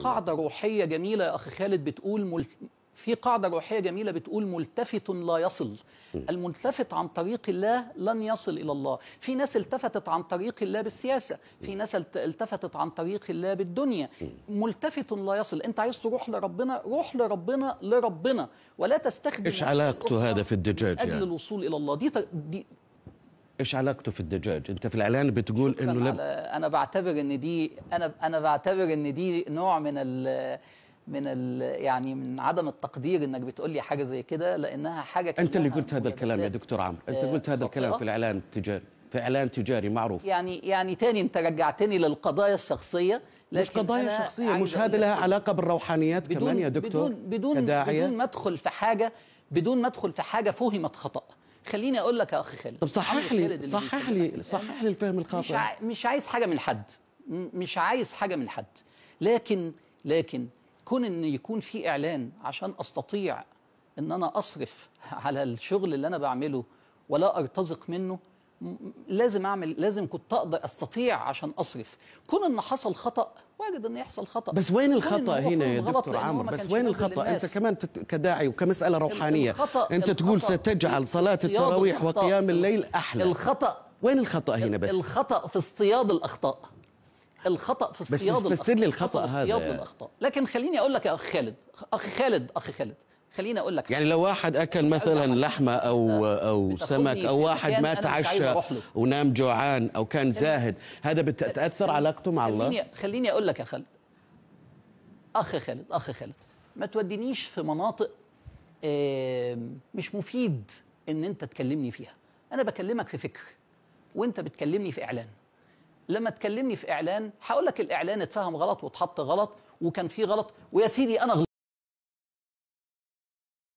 قاعدة روحية جميلة يا أخي خالد بتقول مل... في قاعدة روحية جميلة بتقول ملتفت لا يصل الملتفت عن طريق الله لن يصل إلى الله في ناس التفتت عن طريق الله بالسياسة في ناس التفتت عن طريق الله بالدنيا ملتفت لا يصل أنت عايز تروح لربنا روح لربنا لربنا ولا تستخدم إيش علاقته هذا في الدجاج أجل يعني؟ الوصول إلى الله دي, دي ايش علاقته في الدجاج انت في الاعلان بتقول انه لب... انا بعتبر ان دي انا انا بعتبر ان دي نوع من ال من ال يعني من عدم التقدير انك بتقول لي حاجه زي كده لانها حاجه انت اللي قلت هذا الكلام يا دكتور عمرو انت آه، قلت هذا الكلام في الاعلان التجاري في اعلان تجاري معروف يعني يعني تاني انت رجعتني للقضايا الشخصيه مش قضايا شخصيه مش هذا لها إيه؟ علاقه بالروحانيات كمان يا دكتور بدون بدون, بدون ما ادخل في حاجه بدون ما ادخل في حاجه فهمت خطأ خليني اقول لك يا اخي خالد طب صحح لي صحح لي صحح لي الفهم الخاطئ مش, مش عايز حاجه من حد مش عايز حاجه من حد لكن لكن كون ان يكون في اعلان عشان استطيع ان انا اصرف على الشغل اللي انا بعمله ولا ارتزق منه لازم اعمل لازم كنت اقدر استطيع عشان اصرف كون ان حصل خطا وارد ان يحصل خطا بس وين الخطا هنا يا دكتور عامر بس وين الخطا انت كمان كداعي وكمساله روحانيه الخطأ انت الخطأ تقول ستجعل صلاه التراويح وقيام الليل احلى الخطا وين الخطا هنا بس الخطا في اصطياد الاخطاء الخطا في اصطياد بس بس لي الخطا هذا اصطياد الاخطاء لكن خليني اقول لك يا اخ خالد اخ خالد اخ خالد خليني اقول لك يعني لو واحد اكل مثلا لحمه او او سمك او واحد ما تعشى ونام جوعان او كان زاهد هذا بتاثر علاقته مع الله خليني خليني اقول لك يا خالد اخ خالد اخ خالد ما تودينيش في مناطق مش مفيد ان انت تكلمني فيها انا بكلمك في فكر وانت بتكلمني في اعلان لما تكلمني في اعلان هقول لك الاعلان اتفهم غلط واتحط غلط وكان فيه غلط ويا سيدي انا غلط